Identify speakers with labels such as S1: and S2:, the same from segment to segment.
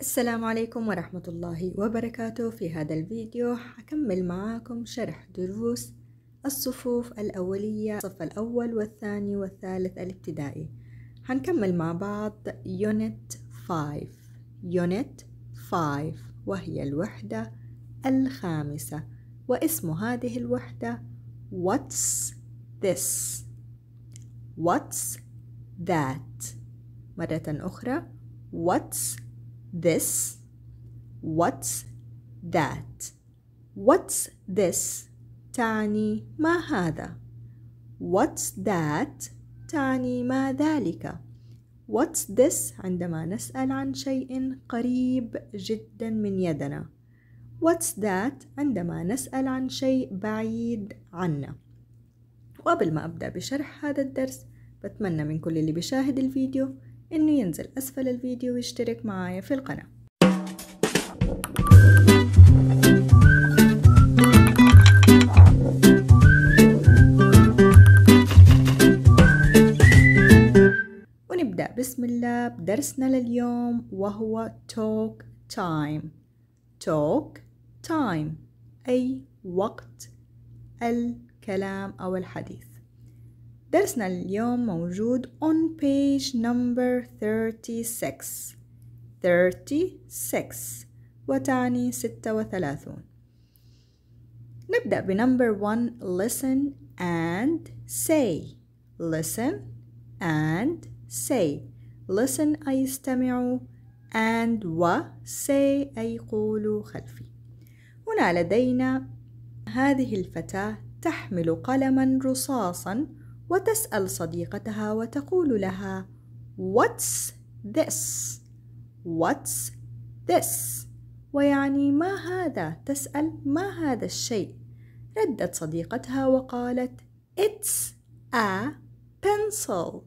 S1: السلام عليكم ورحمة الله وبركاته في هذا الفيديو حكمل معاكم شرح دروس الصفوف الأولية الصف الأول والثاني والثالث الابتدائي حنكمل مع بعض يونت 5 يونت 5 وهي الوحدة الخامسة واسم هذه الوحدة What's this? What's that? مرة أخرى What's this what's that what's this تعني ما هذا what's that تعني ما ذلك what's this عندما نسأل عن شيء قريب جدا من يدنا what's that عندما نسأل عن شيء بعيد عنا وقبل ما أبدأ بشرح هذا الدرس بتمنى من كل اللي بيشاهد الفيديو انه ينزل اسفل الفيديو ويشترك معايا في القناة ونبدأ بسم الله بدرسنا لليوم وهو talk time talk time أي وقت الكلام أو الحديث درسنا اليوم موجود on page number 36 36 وتعني 36 نبدأ بنمبر 1 listen and say listen and say listen أي استمع and و say أي قول خلفي هنا لدينا هذه الفتاة تحمل قلما رصاصا وتسأل صديقتها وتقول لها What's this? What's this? ويعني ما هذا؟ تسأل ما هذا الشيء؟ ردت صديقتها وقالت It's a pencil.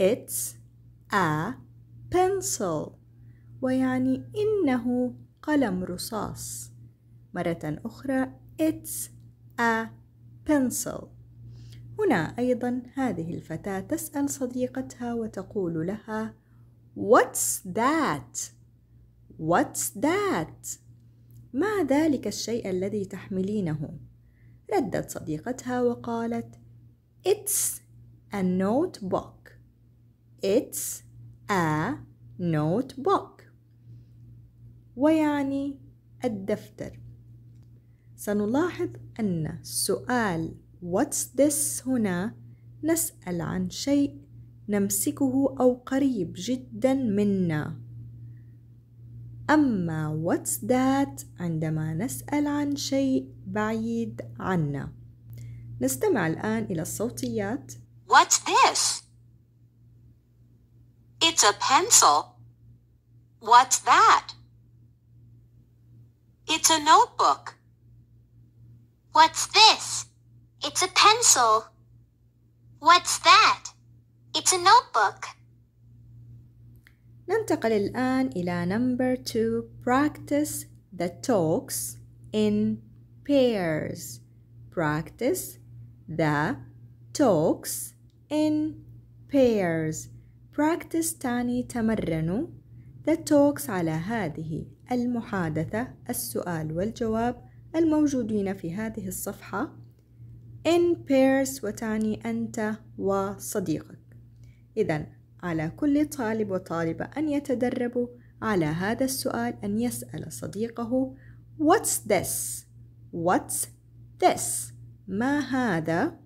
S1: It's a pencil. ويعني إنه قلم رصاص. مرة أخرى It's a pencil. هنا أيضا هذه الفتاة تسأل صديقتها وتقول لها What's that? What's that? ما ذلك الشيء الذي تحملينه؟ ردت صديقتها وقالت It's a notebook. It's a notebook. ويعني الدفتر. سنلاحظ أن السؤال what's this هنا نسأل عن شيء نمسكه أو قريب جدا منا أما what's that عندما نسأل عن شيء بعيد عنا نستمع الآن إلى الصوتيات What's this? It's a pencil. What's that? It's a notebook. What's this? It's a pencil. What's that? It's a notebook. ننتقل الآن إلى number two practice the talks in pairs practice the talks in pairs practice تاني تمرنوا the talks على هذه المحادثة السؤال والجواب الموجودين في هذه الصفحة in pairs وتعني أنت وصديقك إذا على كل طالب وطالبة أن يتدربوا على هذا السؤال أن يسأل صديقه What's this? What's this? ما هذا؟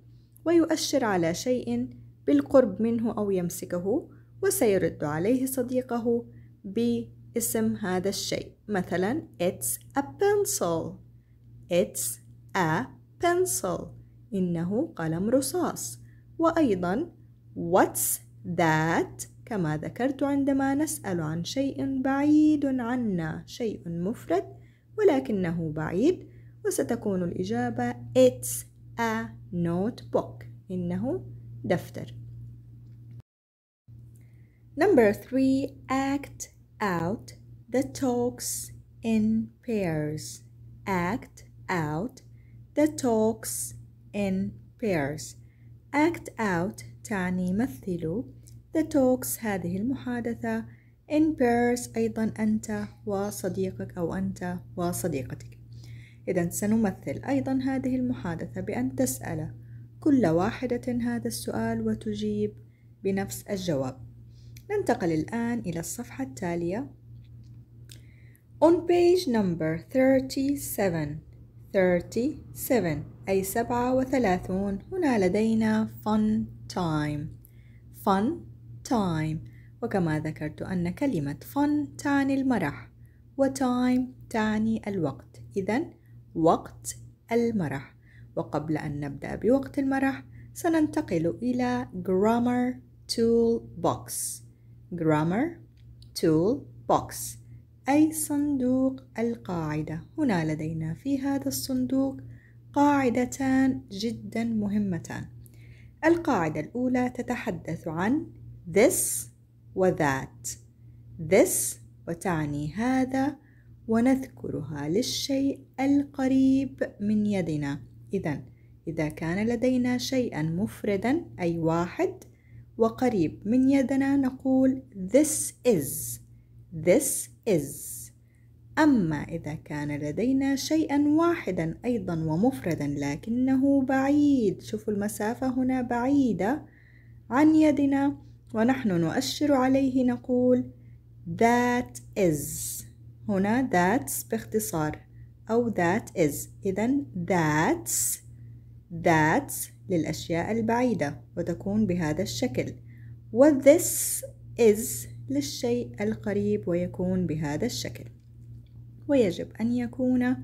S1: ويؤشر على شيء بالقرب منه أو يمسكه وسيرد عليه صديقه باسم هذا الشيء مثلا It's a pencil It's a pencil إنه قلم رصاص وأيضا what's that كما ذكرت عندما نسأل عن شيء بعيد عنا شيء مفرد ولكنه بعيد وستكون الإجابة it's a notebook إنه دفتر Number three, act out the talks in pairs. Act out the talks in pairs act out تعني مثلوا the talks هذه المحادثة in pairs أيضا أنت وصديقك أو أنت وصديقتك إذا سنمثل أيضا هذه المحادثة بأن تسأل كل واحدة هذا السؤال وتجيب بنفس الجواب ننتقل الآن إلى الصفحة التالية On page number 37 37 أي سبعة وثلاثون هنا لدينا fun time fun time وكما ذكرت أن كلمة fun تعني المرح وتايم تعني الوقت إذا وقت المرح وقبل أن نبدأ بوقت المرح سننتقل إلى grammar tool box grammar tool box أي صندوق القاعدة هنا لدينا في هذا الصندوق قاعدتان جدا مهمتان القاعدة الأولى تتحدث عن this و that this وتعني هذا ونذكرها للشيء القريب من يدنا إذا إذا كان لدينا شيئا مفردا أي واحد وقريب من يدنا نقول this is this is أما إذا كان لدينا شيئا واحدا أيضا ومفردا لكنه بعيد شوفوا المسافة هنا بعيدة عن يدنا ونحن نؤشر عليه نقول that is هنا that's باختصار أو that is إذا that's that's للأشياء البعيدة وتكون بهذا الشكل و this is للشيء القريب ويكون بهذا الشكل ويجب أن يكون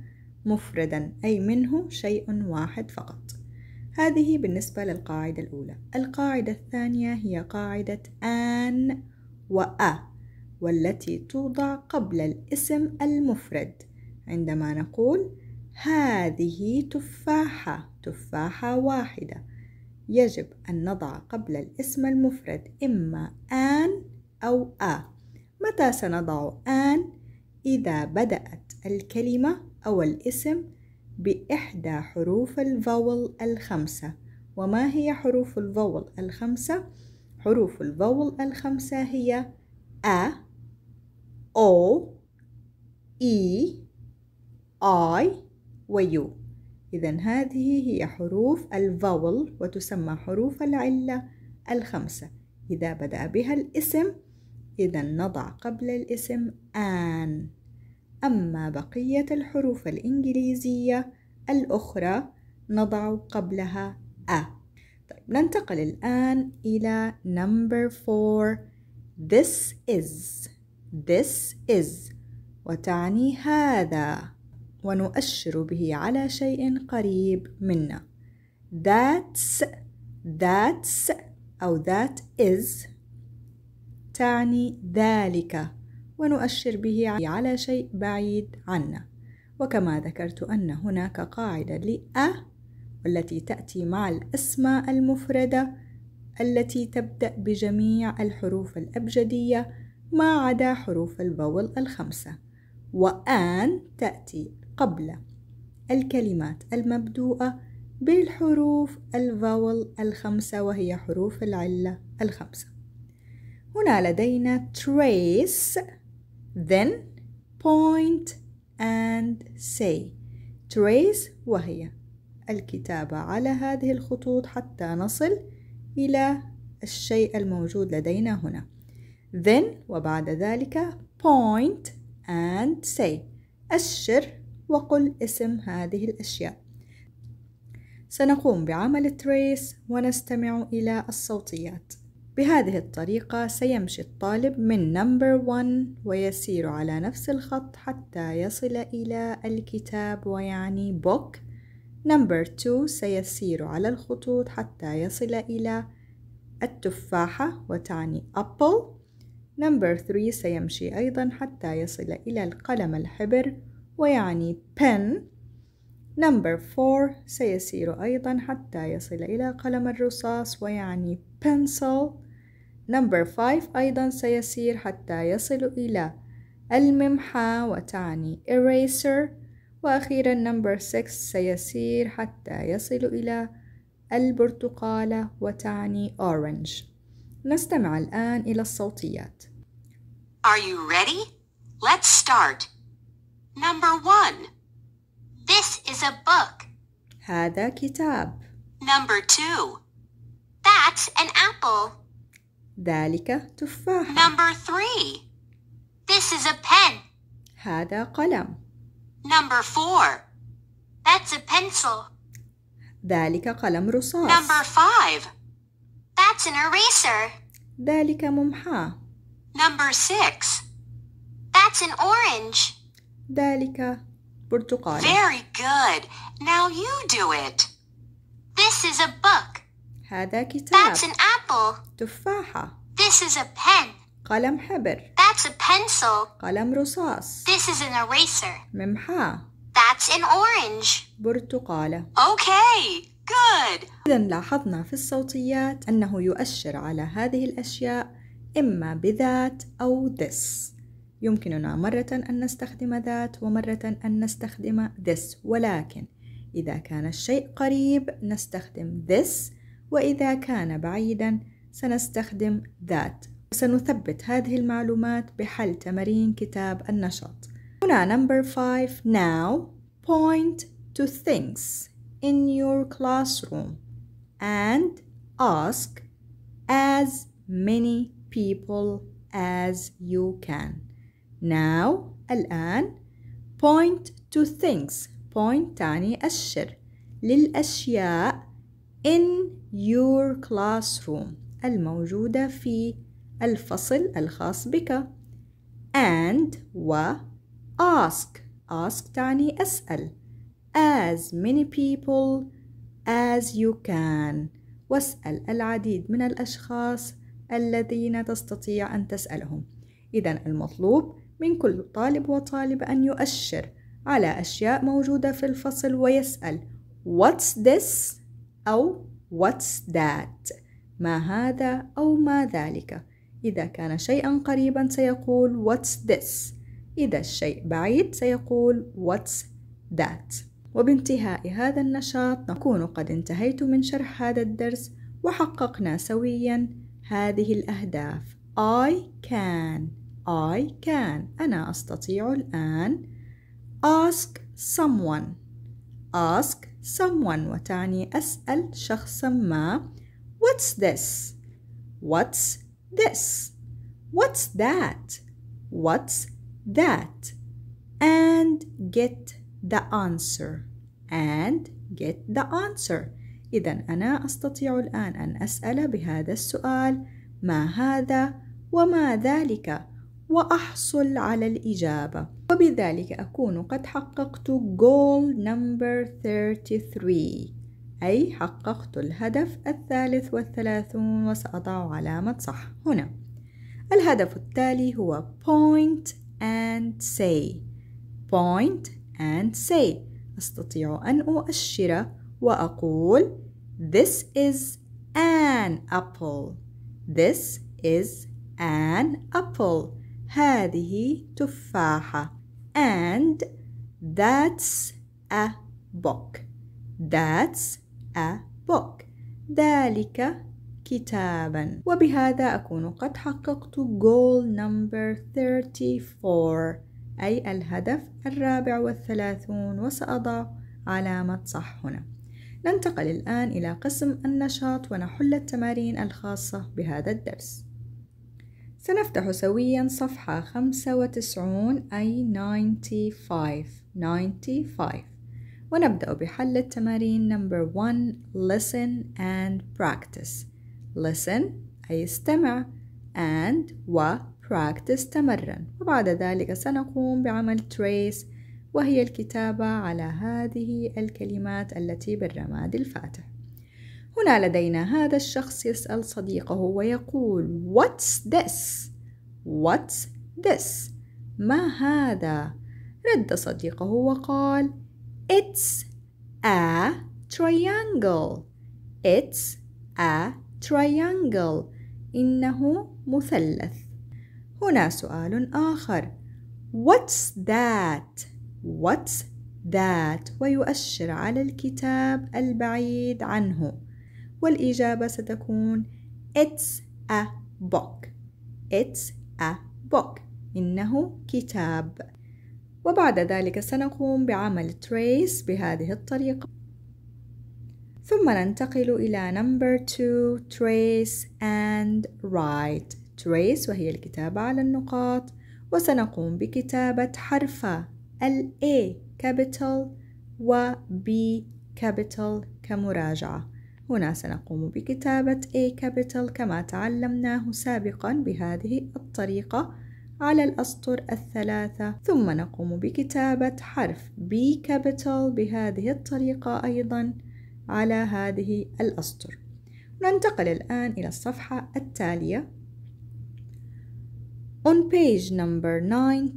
S1: مفردا أي منه شيء واحد فقط هذه بالنسبة للقاعدة الأولى القاعدة الثانية هي قاعدة أن وأ والتي توضع قبل الاسم المفرد عندما نقول هذه تفاحة تفاحة واحدة يجب أن نضع قبل الاسم المفرد إما أن أو أ متى سنضع أن إذا بدأت الكلمة أو الاسم بإحدى حروف الفول الخمسة وما هي حروف الفول الخمسة؟ حروف الفول الخمسة هي أ أو إي آي ويو إذا هذه هي حروف الفول وتسمى حروف العلة الخمسة إذا بدأ بها الاسم إذا نضع قبل الاسم آن أما بقية الحروف الإنجليزية الأخرى نضع قبلها أ طيب ننتقل الآن إلى number four This is This is وتعني هذا ونؤشر به على شيء قريب منا That's That's أو that is تعني ذلك ونؤشر به على شيء بعيد عنا وكما ذكرت أن هناك قاعدة لأ والتي تأتي مع الأسماء المفردة التي تبدأ بجميع الحروف الأبجدية ما عدا حروف البول الخمسة وآن تأتي قبل الكلمات المبدوءة بالحروف الفاول الخمسة وهي حروف العلة الخمسة هنا لدينا trace then point and say trace وهي الكتابة على هذه الخطوط حتى نصل إلى الشيء الموجود لدينا هنا then وبعد ذلك point and say أشر وقل اسم هذه الأشياء سنقوم بعمل trace ونستمع إلى الصوتيات بهذه الطريقة سيمشي الطالب من نمبر 1 ويسير على نفس الخط حتى يصل إلى الكتاب ويعني بوك نمبر 2 سيسير على الخطوط حتى يصل إلى التفاحة وتعني أبل نمبر 3 سيمشي أيضا حتى يصل إلى القلم الحبر ويعني pen نمبر 4 سيسير أيضا حتى يصل إلى قلم الرصاص ويعني pencil نمبر 5 أيضا سيسير حتى يصل إلى الممحى وتعني eraser وأخيرا نمبر 6 سيسير حتى يصل إلى البرتقالة وتعني orange نستمع الآن إلى الصوتيات Are you ready? Let's start. Number 1 This is a book. هذا كتاب. Number 2 That's an apple. ذلك تفاح. Number three. This is a pen. هذا قلم. Number four. That's a pencil. ذلك قلم رصاص. Number five. That's an eraser. ذلك ممحى. Number six. That's an orange. ذلك برتقال. Very good. Now you do it. This is a book. هذا كتاب. That's an apple. تفاحة. This is a pen. قلم حبر. That's a pencil. قلم رصاص. This is an eraser. ممحاة. That's an orange. برتقالة. Okay. Good. إذا لاحظنا في الصوتيات أنه يؤشر على هذه الأشياء إما بذات أو this. يمكننا مرة أن نستخدم ذات ومرة أن نستخدم this ولكن إذا كان الشيء قريب نستخدم this وإذا كان بعيدا سنستخدم ذات وسنثبت هذه المعلومات بحل تمارين كتاب النشاط هنا number 5 now point to things in your classroom and ask as many people as you can now الآن point to things point تعني أشر للأشياء in your classroom الموجودة في الفصل الخاص بك and و ask ask تعني أسأل as many people as you can واسأل العديد من الأشخاص الذين تستطيع أن تسألهم إذا المطلوب من كل طالب وطالب أن يؤشر على أشياء موجودة في الفصل ويسأل What's this؟ أو What's that؟ ما هذا أو ما ذلك إذا كان شيئا قريبا سيقول What's this؟ إذا الشيء بعيد سيقول What's that؟ وبانتهاء هذا النشاط نكون قد انتهيت من شرح هذا الدرس وحققنا سويا هذه الأهداف I can I can أنا أستطيع الآن ask someone ask someone وتعني أسأل شخصا ما What's this? What's this? What's that? What's that? And get the answer. And get the answer. إذا أنا أستطيع الآن أن أسأل بهذا السؤال ما هذا وما ذلك وأحصل على الإجابة. وبذلك أكون قد حققت goal number 33 أي حققت الهدف الثالث والثلاثون وسأضع علامة صح هنا الهدف التالي هو point and say point and say أستطيع أن أؤشر وأقول This is an apple This is an apple هذه تفاحة and that's a book that's a book ذلك كتابا وبهذا أكون قد حققت goal number 34 أي الهدف الرابع والثلاثون وسأضع علامة صح هنا ننتقل الآن إلى قسم النشاط ونحل التمارين الخاصة بهذا الدرس سنفتح سويا صفحة خمسة أي 95 ونبدأ بحل التمارين number one listen and practice listen أي استمع and و practice تمرن وبعد ذلك سنقوم بعمل trace وهي الكتابة على هذه الكلمات التي بالرماد الفاتح هنا لدينا هذا الشخص يسأل صديقه ويقول What's this? What's this? ما هذا؟ رد صديقه وقال It's a triangle It's a triangle إنه مثلث هنا سؤال آخر What's that? What's that? ويؤشر على الكتاب البعيد عنه والإجابة ستكون It's a book It's a book إنه كتاب وبعد ذلك سنقوم بعمل trace بهذه الطريقة ثم ننتقل إلى number two trace and write trace وهي الكتابة على النقاط وسنقوم بكتابة حرف ال A capital و B capital كمراجعة هنا سنقوم بكتابة A capital كما تعلمناه سابقا بهذه الطريقة على الأسطر الثلاثة ثم نقوم بكتابة حرف B capital بهذه الطريقة أيضا على هذه الأسطر ننتقل الآن إلى الصفحة التالية On page number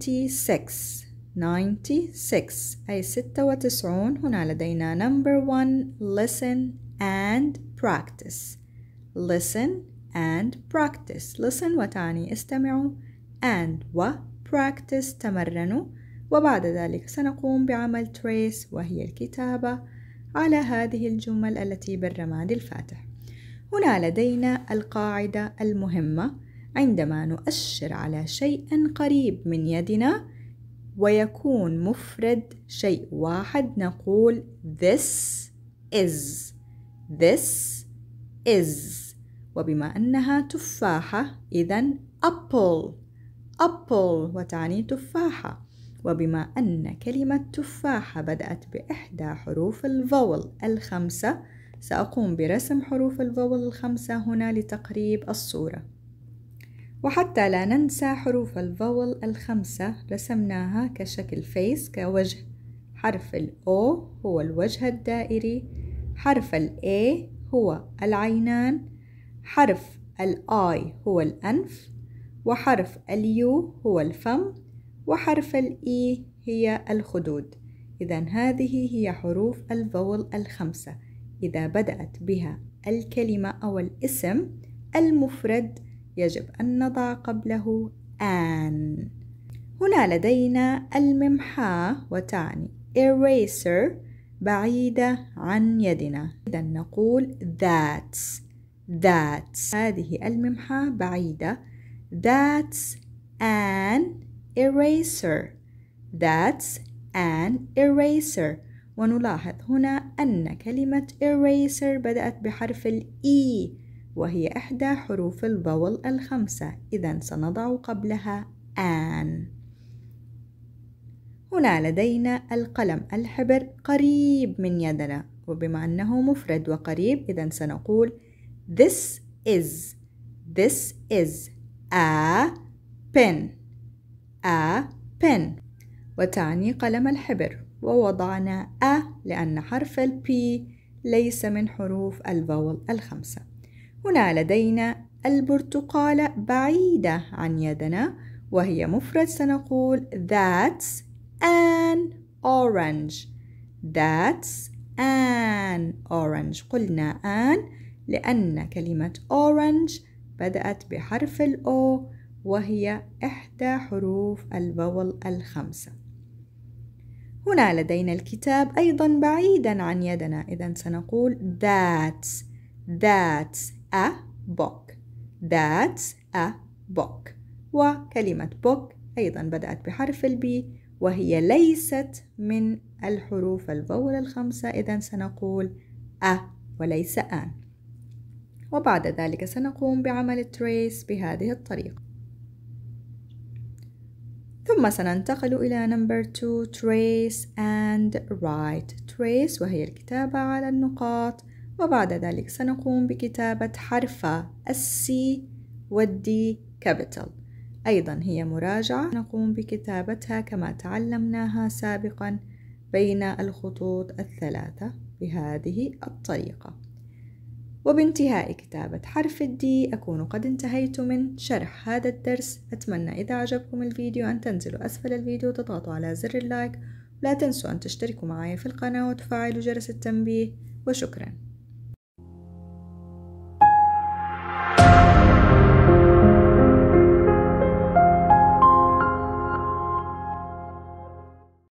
S1: 96 96 أي 96 هنا لدينا number 1 listen and practice listen and practice listen وتعني استمعوا and و practice تمرنوا وبعد ذلك سنقوم بعمل trace وهي الكتابة على هذه الجمل التي بالرماد الفاتح هنا لدينا القاعدة المهمة عندما نؤشر على شيء قريب من يدنا ويكون مفرد شيء واحد نقول this is this is وبما أنها تفاحة إذا apple apple وتعني تفاحة وبما أن كلمة تفاحة بدأت بإحدى حروف الفول الخمسة سأقوم برسم حروف الفول الخمسة هنا لتقريب الصورة وحتى لا ننسى حروف الفول الخمسة رسمناها كشكل فيس كوجه حرف الأو هو الوجه الدائري حرف ال A هو العينان حرف ال I هو الأنف وحرف ال U هو الفم وحرف ال E هي الخدود إذا هذه هي حروف الفول الخمسة إذا بدأت بها الكلمة أو الاسم المفرد يجب أن نضع قبله آن هنا لدينا الممحاة وتعني eraser بعيدة عن يدنا إذا نقول that's that's هذه الممحة بعيدة that's an eraser that's an eraser ونلاحظ هنا أن كلمة eraser بدأت بحرف الإي e، وهي إحدى حروف البول الخمسة إذا سنضع قبلها an هنا لدينا القلم الحبر قريب من يدنا وبما أنه مفرد وقريب إذا سنقول This is This is a pen a pen وتعني قلم الحبر ووضعنا a لأن حرف ال P ليس من حروف الفاول الخمسة هنا لدينا البرتقالة بعيدة عن يدنا وهي مفرد سنقول that's an orange that's an orange قلنا an لأن كلمة orange بدأت بحرف الأو وهي إحدى حروف البول الخمسة هنا لدينا الكتاب أيضا بعيدا عن يدنا إذا سنقول that's that's a book that's a book وكلمة book أيضا بدأت بحرف البي وهي ليست من الحروف الفول الخمسة إذا سنقول أ وليس آن وبعد ذلك سنقوم بعمل تريس بهذه الطريقة ثم سننتقل إلى number 2 trace and write trace وهي الكتابة على النقاط وبعد ذلك سنقوم بكتابة حرف السي والدي كابيتال أيضا هي مراجعة نقوم بكتابتها كما تعلمناها سابقا بين الخطوط الثلاثة بهذه الطريقة وبانتهاء كتابة حرف الدي أكون قد انتهيت من شرح هذا الدرس أتمنى إذا عجبكم الفيديو أن تنزلوا أسفل الفيديو وتضغطوا على زر اللايك لا تنسوا أن تشتركوا معي في القناة وتفعلوا جرس التنبيه وشكراً